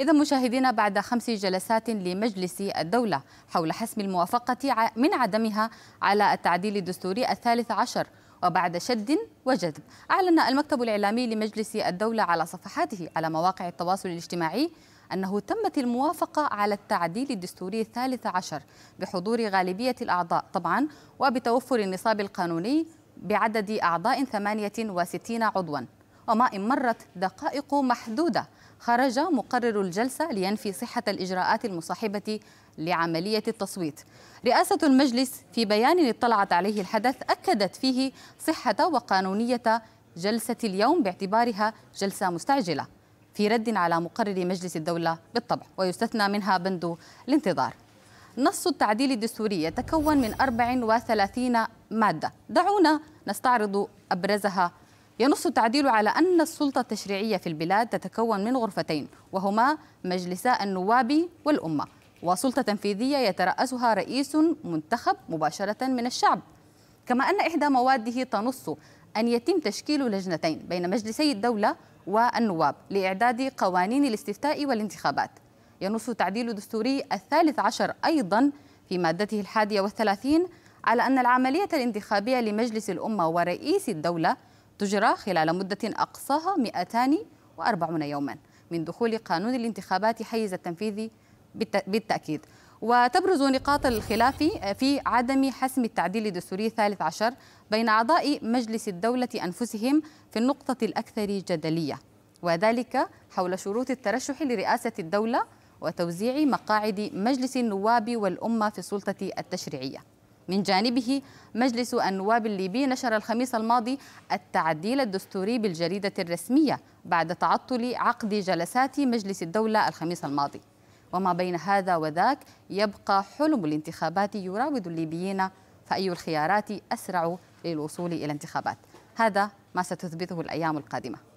إذا مشاهدينا بعد خمس جلسات لمجلس الدولة حول حسم الموافقة من عدمها على التعديل الدستوري الثالث عشر وبعد شد وجذب أعلن المكتب الإعلامي لمجلس الدولة على صفحاته على مواقع التواصل الاجتماعي أنه تمت الموافقة على التعديل الدستوري الثالث عشر بحضور غالبية الأعضاء طبعا وبتوفر النصاب القانوني بعدد أعضاء 68 عضوا وما إن مرت دقائق محدودة خرج مقرر الجلسة لينفي صحة الإجراءات المصاحبة لعملية التصويت رئاسة المجلس في بيان اطلعت عليه الحدث أكدت فيه صحة وقانونية جلسة اليوم باعتبارها جلسة مستعجلة في رد على مقرر مجلس الدولة بالطبع ويستثنى منها بند الانتظار نص التعديل الدستوري يتكون من 34 مادة دعونا نستعرض أبرزها ينص التعديل على أن السلطة التشريعية في البلاد تتكون من غرفتين وهما مجلسا النواب والأمة وسلطة تنفيذية يترأسها رئيس منتخب مباشرة من الشعب كما أن إحدى مواده تنص أن يتم تشكيل لجنتين بين مجلسي الدولة والنواب لإعداد قوانين الاستفتاء والانتخابات ينص تعديل الدستوري الثالث عشر أيضا في مادته الحادية والثلاثين على أن العملية الانتخابية لمجلس الأمة ورئيس الدولة تجرى خلال مدة أقصاها 240 يوما من دخول قانون الانتخابات حيز التنفيذ بالتأكيد وتبرز نقاط الخلاف في عدم حسم التعديل الدستوري الثالث عشر بين أعضاء مجلس الدولة أنفسهم في النقطة الأكثر جدلية وذلك حول شروط الترشح لرئاسة الدولة وتوزيع مقاعد مجلس النواب والأمة في السلطة التشريعية من جانبه مجلس النواب الليبي نشر الخميس الماضي التعديل الدستوري بالجريدة الرسمية بعد تعطل عقد جلسات مجلس الدولة الخميس الماضي وما بين هذا وذاك يبقى حلم الانتخابات يراود الليبيين فأي الخيارات أسرع للوصول إلى انتخابات هذا ما ستثبته الأيام القادمة